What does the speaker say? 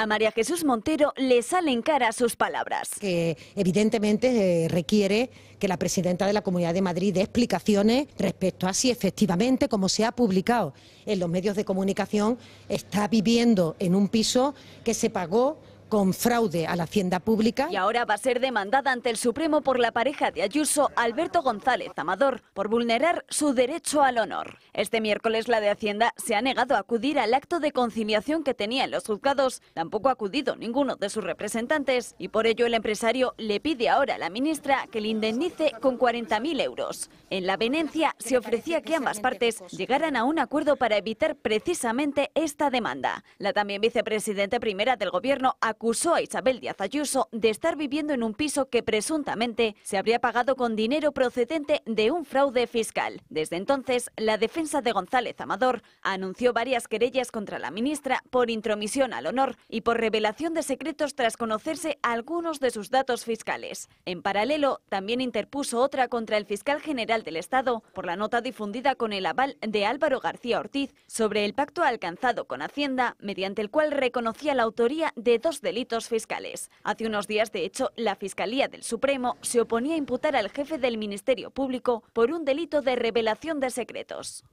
A María Jesús Montero le salen cara sus palabras. Que evidentemente eh, requiere que la presidenta de la Comunidad de Madrid dé explicaciones respecto a si efectivamente, como se ha publicado en los medios de comunicación, está viviendo en un piso que se pagó con fraude a la hacienda pública. Y ahora va a ser demandada ante el Supremo por la pareja de Ayuso, Alberto González Amador, por vulnerar su derecho al honor. Este miércoles la de Hacienda se ha negado a acudir al acto de conciliación que tenía en los juzgados. Tampoco ha acudido ninguno de sus representantes y por ello el empresario le pide ahora a la ministra que le indemnice con 40.000 euros. En la venencia se ofrecía que ambas partes llegaran a un acuerdo para evitar precisamente esta demanda. La también vicepresidente primera del Gobierno ha acusó a Isabel Díaz Ayuso de estar viviendo en un piso que presuntamente se habría pagado con dinero procedente de un fraude fiscal. Desde entonces, la defensa de González Amador anunció varias querellas contra la ministra por intromisión al honor y por revelación de secretos tras conocerse algunos de sus datos fiscales. En paralelo, también interpuso otra contra el fiscal general del Estado por la nota difundida con el aval de Álvaro García Ortiz sobre el pacto alcanzado con Hacienda, mediante el cual reconocía la autoría de dos de delitos fiscales. Hace unos días, de hecho, la Fiscalía del Supremo se oponía a imputar al jefe del Ministerio Público por un delito de revelación de secretos.